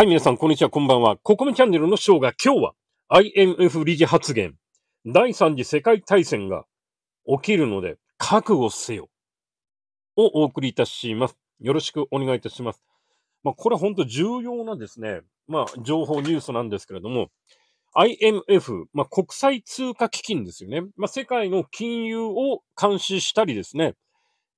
はい、皆さん、こんにちは、こんばんは。ココメチャンネルのショーが今日は IMF 理事発言、第3次世界大戦が起きるので覚悟せよをお送りいたします。よろしくお願いいたします。まあ、これは本当重要なですね、まあ、情報ニュースなんですけれども、IMF、まあ、国際通貨基金ですよね。まあ、世界の金融を監視したりですね、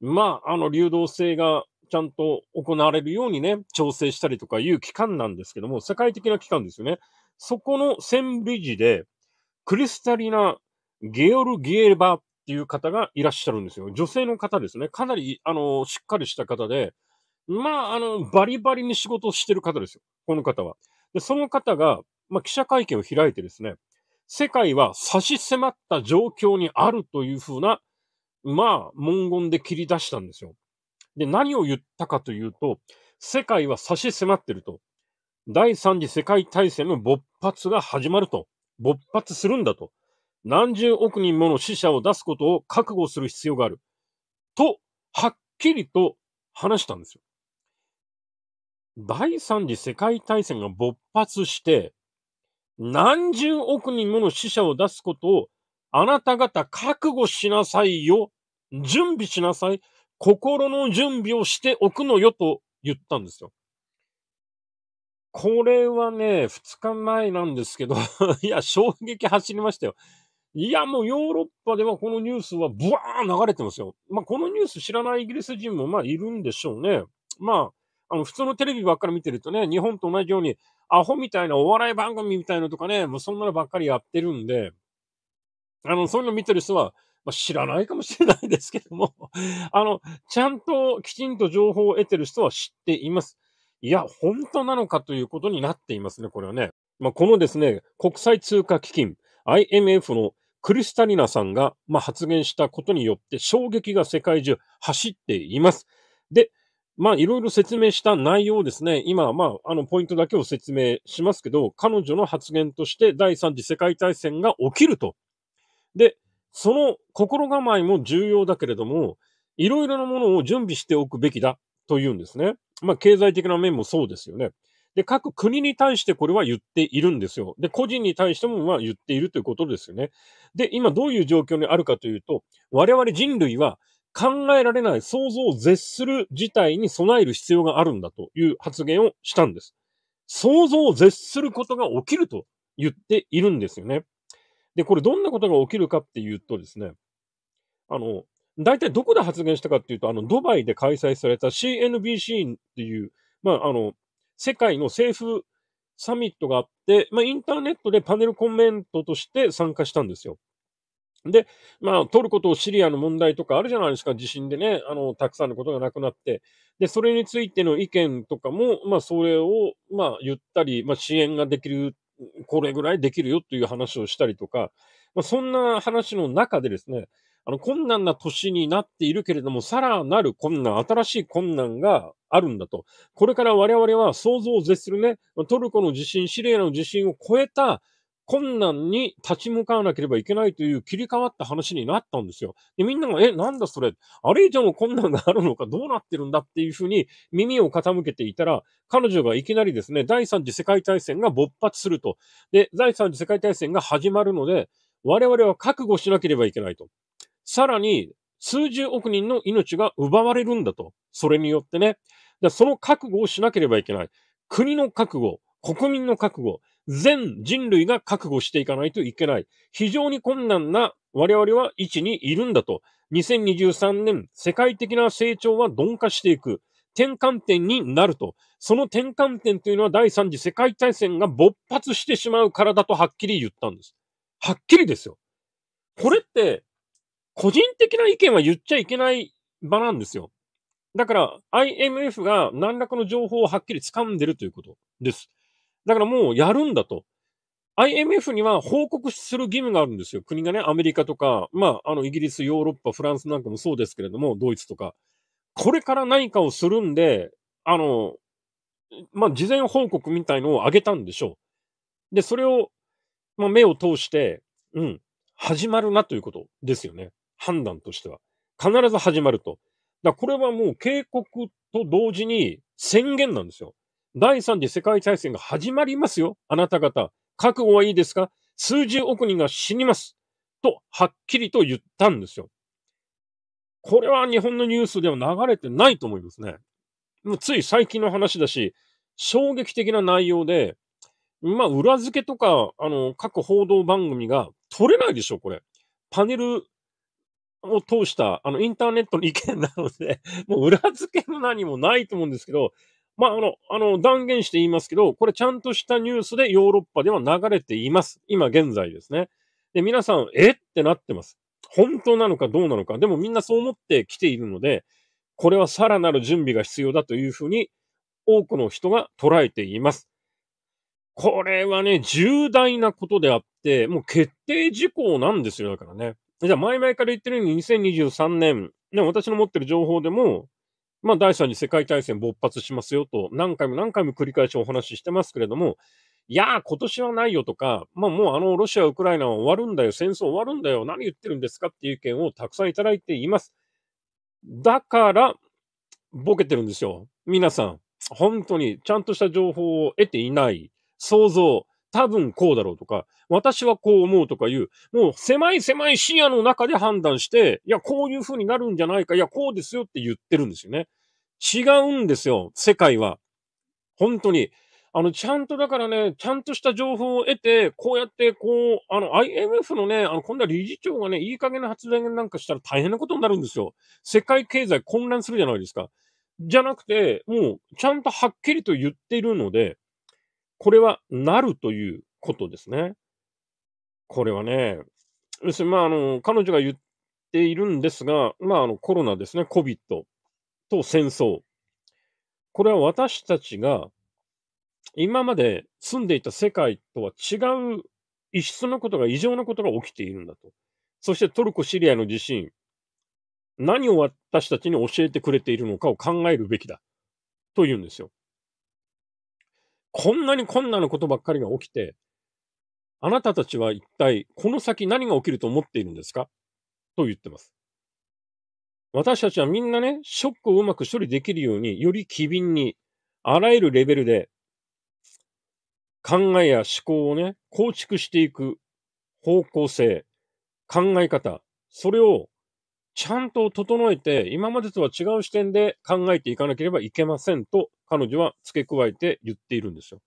まあ、あの流動性がちゃんと行われるようにね、調整したりとかいう機関なんですけども、世界的な機関ですよね。そこのセンブリジで、クリスタリナ・ゲオルギエバっていう方がいらっしゃるんですよ。女性の方ですね。かなり、あの、しっかりした方で、まあ、あの、バリバリに仕事をしてる方ですよ。この方は。で、その方が、まあ、記者会見を開いてですね、世界は差し迫った状況にあるというふうな、まあ、文言で切り出したんですよ。で、何を言ったかというと、世界は差し迫ってると。第三次世界大戦の勃発が始まると。勃発するんだと。何十億人もの死者を出すことを覚悟する必要がある。と、はっきりと話したんですよ。第三次世界大戦が勃発して、何十億人もの死者を出すことをあなた方覚悟しなさいよ。準備しなさい。心の準備をしておくのよと言ったんですよ。これはね、2日前なんですけど いや、衝撃走りましたよ。いや、もうヨーロッパではこのニュースはブワー流れてますよ。まあ、このニュース知らないイギリス人もまあいるんでしょうね。まあ、あの、普通のテレビばっかり見てるとね、日本と同じように、アホみたいなお笑い番組みたいなとかね、もうそんなのばっかりやってるんで、あの、そういうの見てる人は、まあ、知らないかもしれないですけども、あの、ちゃんときちんと情報を得てる人は知っています。いや、本当なのかということになっていますね、これはね。まあ、このですね、国際通貨基金、IMF のクリスタリナさんが、まあ、発言したことによって衝撃が世界中走っています。で、まあ、いろいろ説明した内容ですね。今、まあ、あの、ポイントだけを説明しますけど、彼女の発言として第3次世界大戦が起きると。で、その心構えも重要だけれども、いろいろなものを準備しておくべきだというんですね。まあ、経済的な面もそうですよね。で、各国に対してこれは言っているんですよ。で、個人に対してもまあ言っているということですよね。で、今どういう状況にあるかというと、我々人類は考えられない想像を絶する事態に備える必要があるんだという発言をしたんです。想像を絶することが起きると言っているんですよね。で、これどんなことが起きるかっていうとですね、あの、大体どこで発言したかっていうと、あの、ドバイで開催された CNBC っていう、まあ、あの、世界の政府サミットがあって、まあ、インターネットでパネルコメントとして参加したんですよ。で、まあ、トルコとシリアの問題とかあるじゃないですか、地震でね、あの、たくさんのことがなくなって、で、それについての意見とかも、まあ、それを、まあ、言ったり、まあ、支援ができるこれぐらいできるよという話をしたりとか、まあ、そんな話の中でですね、あの困難な年になっているけれども、さらなる困難、新しい困難があるんだと。これから我々は想像を絶するね、トルコの地震、シリアの地震を超えた困難に立ち向かわなければいけないという切り替わった話になったんですよ。で、みんなが、え、なんだそれあれ以上の困難があるのかどうなってるんだっていうふうに耳を傾けていたら、彼女がいきなりですね、第三次世界大戦が勃発すると。で、第三次世界大戦が始まるので、我々は覚悟しなければいけないと。さらに、数十億人の命が奪われるんだと。それによってね。その覚悟をしなければいけない。国の覚悟、国民の覚悟、全人類が覚悟していかないといけない。非常に困難な我々は位置にいるんだと。2023年、世界的な成長は鈍化していく。転換点になると。その転換点というのは第3次世界大戦が勃発してしまうからだとはっきり言ったんです。はっきりですよ。これって、個人的な意見は言っちゃいけない場なんですよ。だから IMF が何らかの情報をはっきり掴んでるということです。だからもうやるんだと。IMF には報告する義務があるんですよ。国がね、アメリカとか、まあ、あの、イギリス、ヨーロッパ、フランスなんかもそうですけれども、ドイツとか。これから何かをするんで、あの、まあ、事前報告みたいのをあげたんでしょう。で、それを、まあ、目を通して、うん、始まるなということですよね。判断としては。必ず始まると。だこれはもう警告と同時に宣言なんですよ。第三次世界大戦が始まりますよ。あなた方。覚悟はいいですか数十億人が死にます。と、はっきりと言ったんですよ。これは日本のニュースでは流れてないと思いますね。もうつい最近の話だし、衝撃的な内容で、まあ、裏付けとか、あの、各報道番組が取れないでしょ、これ。パネルを通した、あの、インターネットの意見なので、もう裏付けも何もないと思うんですけど、まあ、あの、あの、断言して言いますけど、これちゃんとしたニュースでヨーロッパでは流れています。今現在ですね。で、皆さん、えってなってます。本当なのかどうなのか。でもみんなそう思ってきているので、これはさらなる準備が必要だというふうに、多くの人が捉えています。これはね、重大なことであって、もう決定事項なんですよ、だからね。じゃあ、前々から言ってるように2023年、ね、私の持ってる情報でも、まあ、第3次世界大戦勃発しますよと、何回も何回も繰り返しお話ししてますけれども、いやー、今年はないよとか、まあ、もうあの、ロシア、ウクライナは終わるんだよ、戦争終わるんだよ、何言ってるんですかっていう意見をたくさんいただいています。だから、ボケてるんですよ。皆さん、本当にちゃんとした情報を得ていない、想像、多分こうだろうとか、私はこう思うとかいう、もう狭い狭い視野の中で判断して、いや、こういう風になるんじゃないか、いや、こうですよって言ってるんですよね。違うんですよ、世界は。本当に。あの、ちゃんとだからね、ちゃんとした情報を得て、こうやって、こう、あの、IMF のね、あの、今度は理事長がね、いい加減な発言なんかしたら大変なことになるんですよ。世界経済混乱するじゃないですか。じゃなくて、もう、ちゃんとはっきりと言っているので、これはなるということですね。これはね、要するに、まあ、あの、彼女が言っているんですが、まあ、あの、コロナですね、COVID と戦争。これは私たちが今まで住んでいた世界とは違う異質なことが、異常なことが起きているんだと。そしてトルコ・シリアの地震、何を私たちに教えてくれているのかを考えるべきだと言うんですよ。こんなに困難なことばっかりが起きて、あなたたちは一体この先何が起きると思っているんですかと言ってます。私たちはみんなね、ショックをうまく処理できるように、より機敏に、あらゆるレベルで、考えや思考をね、構築していく方向性、考え方、それをちゃんと整えて、今までとは違う視点で考えていかなければいけませんと彼女は付け加えて言っているんですよ。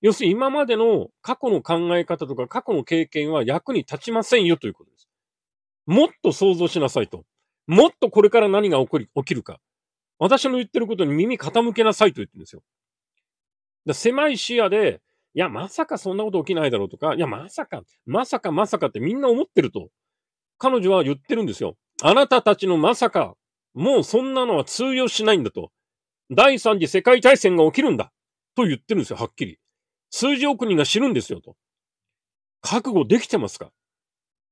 要するに今までの過去の考え方とか過去の経験は役に立ちませんよということです。もっと想像しなさいと。もっとこれから何が起こり、起きるか。私の言ってることに耳傾けなさいと言ってるんですよ。だ狭い視野で、いや、まさかそんなこと起きないだろうとか、いや、まさか、まさかまさかってみんな思ってると、彼女は言ってるんですよ。あなたたちのまさか、もうそんなのは通用しないんだと。第3次世界大戦が起きるんだと言ってるんですよ、はっきり。数十億人が死ぬんですよ、と。覚悟できてますか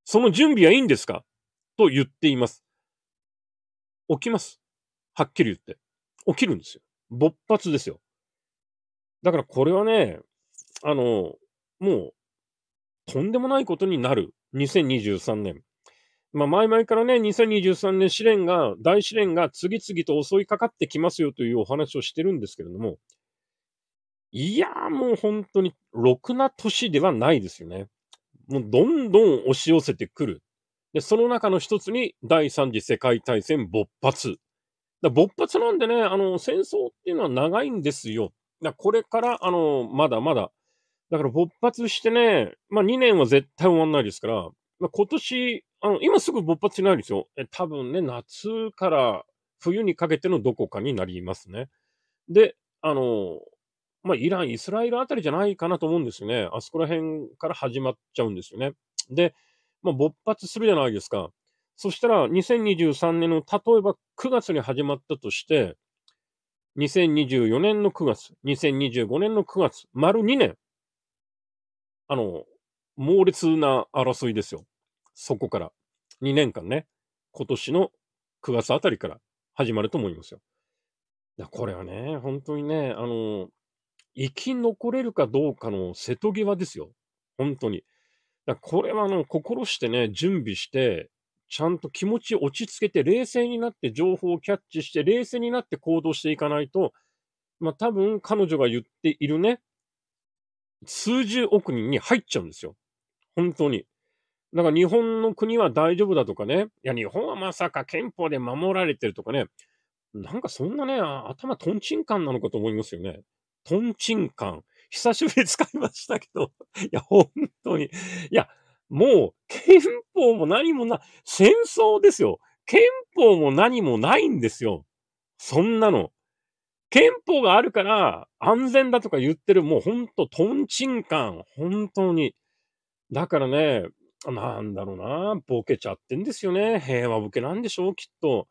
その準備はいいんですかと言っています。起きます。はっきり言って。起きるんですよ。勃発ですよ。だからこれはね、あの、もう、とんでもないことになる。2023年。まあ、前々からね、2023年試練が、大試練が次々と襲いかかってきますよというお話をしてるんですけれども、いやーもう本当に、ろくな年ではないですよね。もうどんどん押し寄せてくる。で、その中の一つに、第三次世界大戦勃発。だ勃発なんでね、あの、戦争っていうのは長いんですよ。だこれから、あの、まだまだ。だから勃発してね、まあ2年は絶対終わんないですから、まあ、今年あの、今すぐ勃発しないですよ。え、多分ね、夏から冬にかけてのどこかになりますね。で、あの、まあ、イラン、イスラエルあたりじゃないかなと思うんですよね。あそこら辺から始まっちゃうんですよね。で、まあ、勃発するじゃないですか。そしたら、2023年の、例えば9月に始まったとして、2024年の9月、2025年の9月、丸2年、あの、猛烈な争いですよ。そこから、2年間ね、今年の9月あたりから始まると思いますよ。これはね、本当にね、あの、生き残れるかどうかの瀬戸際ですよ。本当に。これはあの、心してね、準備して、ちゃんと気持ち落ち着けて、冷静になって情報をキャッチして、冷静になって行動していかないと、まあ多分彼女が言っているね、数十億人に入っちゃうんですよ。本当に。なんか日本の国は大丈夫だとかね、いや、日本はまさか憲法で守られてるとかね、なんかそんなね、頭とんちんかんなのかと思いますよね。とんちんかん。久しぶりに使いましたけど、いや、本当に。いや、もう、憲法も何もな、戦争ですよ。憲法も何もないんですよ。そんなの。憲法があるから安全だとか言ってる、もう本当トとんちんかん。本当に。だからね、なんだろうな、ボケちゃってんですよね。平和ボケなんでしょう、きっと。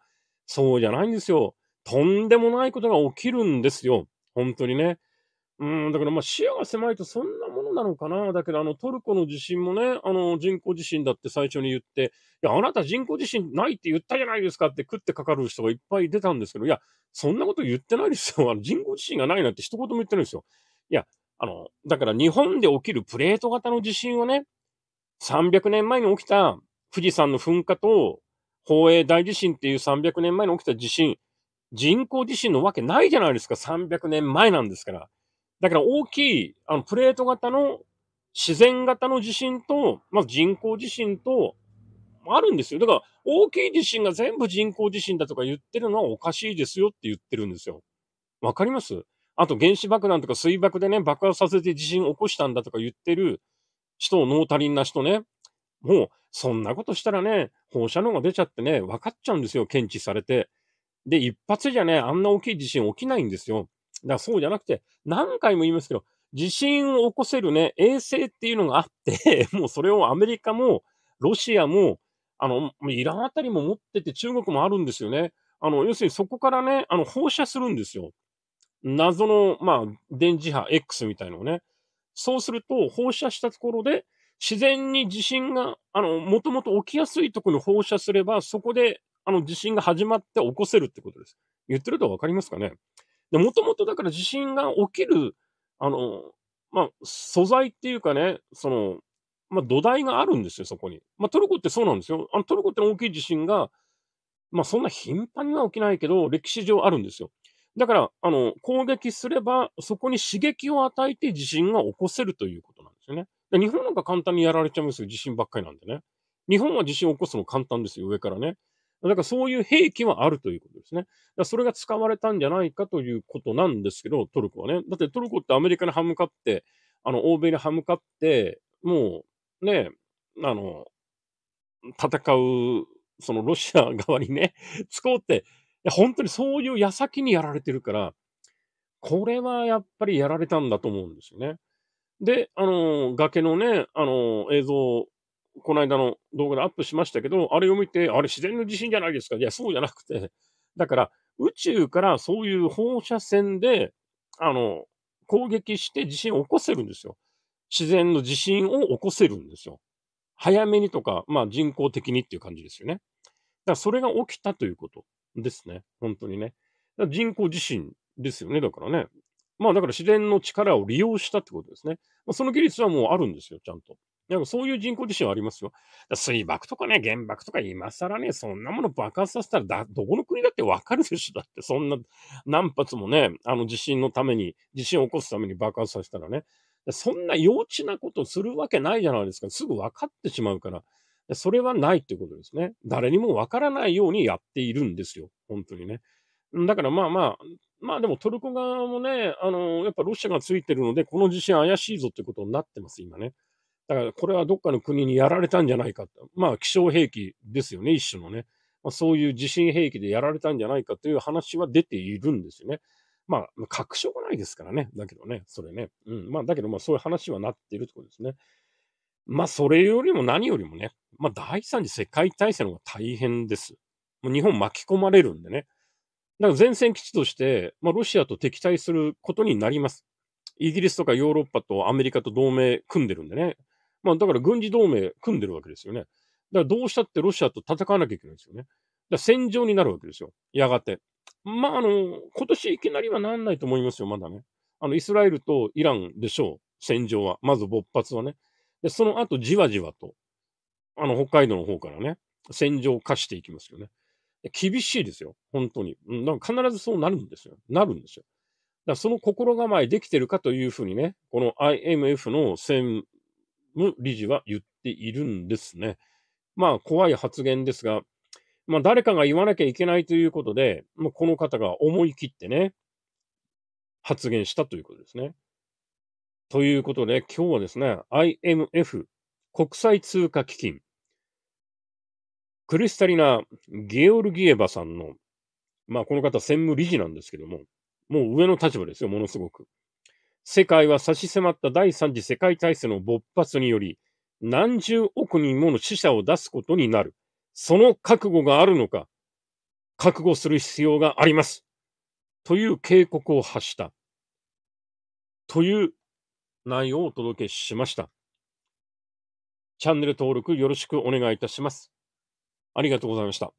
そうじゃないんですよ。とんでもないことが起きるんですよ。本当にね。うん、だからまあ視野が狭いとそんなものなのかな。だけどあのトルコの地震もね、あの人工地震だって最初に言って、いや、あなた人工地震ないって言ったじゃないですかって食ってかかる人がいっぱい出たんですけど、いや、そんなこと言ってないですよ。あの人工地震がないなんて一言も言ってないですよ。いや、あの、だから日本で起きるプレート型の地震はね、300年前に起きた富士山の噴火と、宝永大地震っていう300年前に起きた地震、人工地震のわけないじゃないですか。300年前なんですから。だから大きい、あの、プレート型の自然型の地震と、まず人工地震と、あるんですよ。だから、大きい地震が全部人工地震だとか言ってるのはおかしいですよって言ってるんですよ。わかりますあと、原子爆弾とか水爆でね、爆発させて地震を起こしたんだとか言ってる、人を脳足りんな人ね。もう、そんなことしたらね、放射能が出ちゃってね、分かっちゃうんですよ、検知されて。で、一発じゃね、あんな大きい地震起きないんですよ。だからそうじゃなくて、何回も言いますけど、地震を起こせるね、衛星っていうのがあって、もうそれをアメリカも、ロシアも、あの、イランあたりも持ってて中国もあるんですよね。あの、要するにそこからね、あの、放射するんですよ。謎の、まあ、電磁波 X みたいのをね。そうすると、放射したところで、自然に地震が、あの、もともと起きやすいところに放射すれば、そこで、あの、地震が始まって起こせるってことです。言ってるとわかりますかねで、もともとだから地震が起きる、あの、まあ、素材っていうかね、その、まあ、土台があるんですよ、そこに。まあ、トルコってそうなんですよ。あのトルコっての大きい地震が、まあ、そんな頻繁には起きないけど、歴史上あるんですよ。だから、あの、攻撃すれば、そこに刺激を与えて地震が起こせるということなんですよね。で日本なんか簡単にやられちゃうんですよ。地震ばっかりなんでね。日本は地震を起こすの簡単ですよ。上からね。だからそういう兵器はあるということですね。だからそれが使われたんじゃないかということなんですけど、トルコはね。だってトルコってアメリカに歯向かって、あの、欧米に歯向かって、もう、ね、あの、戦う、そのロシア側にね、使おうってや、本当にそういう矢先にやられてるから、これはやっぱりやられたんだと思うんですよね。で、あの、崖のね、あの、映像、この間の動画でアップしましたけど、あれを見て、あれ自然の地震じゃないですか。いや、そうじゃなくて。だから、宇宙からそういう放射線で、あの、攻撃して地震を起こせるんですよ。自然の地震を起こせるんですよ。早めにとか、まあ人工的にっていう感じですよね。だからそれが起きたということですね。本当にね。人口自身ですよね。だからね。まあだから自然の力を利用したってことですね。まあ、その技術はもうあるんですよ、ちゃんと。なんかそういう人工地震はありますよ。水爆とかね、原爆とか今更ね、そんなもの爆発させたらだ、どこの国だってわかるでしょ。だってそんな何発もね、あの地震のために、地震を起こすために爆発させたらね。そんな幼稚なことするわけないじゃないですか。すぐ分かってしまうから。それはないってことですね。誰にもわからないようにやっているんですよ。本当にね。だからまあまあ、まあでもトルコ側もね、あの、やっぱロシアがついてるので、この地震怪しいぞってことになってます、今ね。だからこれはどっかの国にやられたんじゃないかまあ気象兵器ですよね、一種のね。まあ、そういう地震兵器でやられたんじゃないかという話は出ているんですよね。まあ、確証がないですからね。だけどね、それね。うん。まあ、だけどまあそういう話はなっているってことですね。まあ、それよりも何よりもね、まあ、第三次世界大戦の方が大変です。もう日本巻き込まれるんでね。だから前線基地として、まあ、ロシアと敵対することになります。イギリスとかヨーロッパとアメリカと同盟組んでるんでね。まあ、だから軍事同盟組んでるわけですよね。だからどうしたってロシアと戦わなきゃいけないんですよね。だから戦場になるわけですよ。やがて。まあ、あの、今年いきなりはなんないと思いますよ、まだね。あの、イスラエルとイランでしょう。戦場は。まず勃発はね。で、その後、じわじわと、あの、北海道の方からね、戦場化していきますよね。厳しいですよ。本当に。うん、なんか必ずそうなるんですよ。なるんですよ。だからその心構えできてるかというふうにね、この IMF の専務理事は言っているんですね。まあ、怖い発言ですが、まあ、誰かが言わなきゃいけないということで、まあ、この方が思い切ってね、発言したということですね。ということで、今日はですね、IMF 国際通貨基金、クリスタリナ・ゲオルギエバさんの、まあこの方専務理事なんですけども、もう上の立場ですよ、ものすごく。世界は差し迫った第3次世界大戦の勃発により、何十億人もの死者を出すことになる。その覚悟があるのか、覚悟する必要があります。という警告を発した。という内容をお届けしました。チャンネル登録よろしくお願いいたします。ありがとうございました。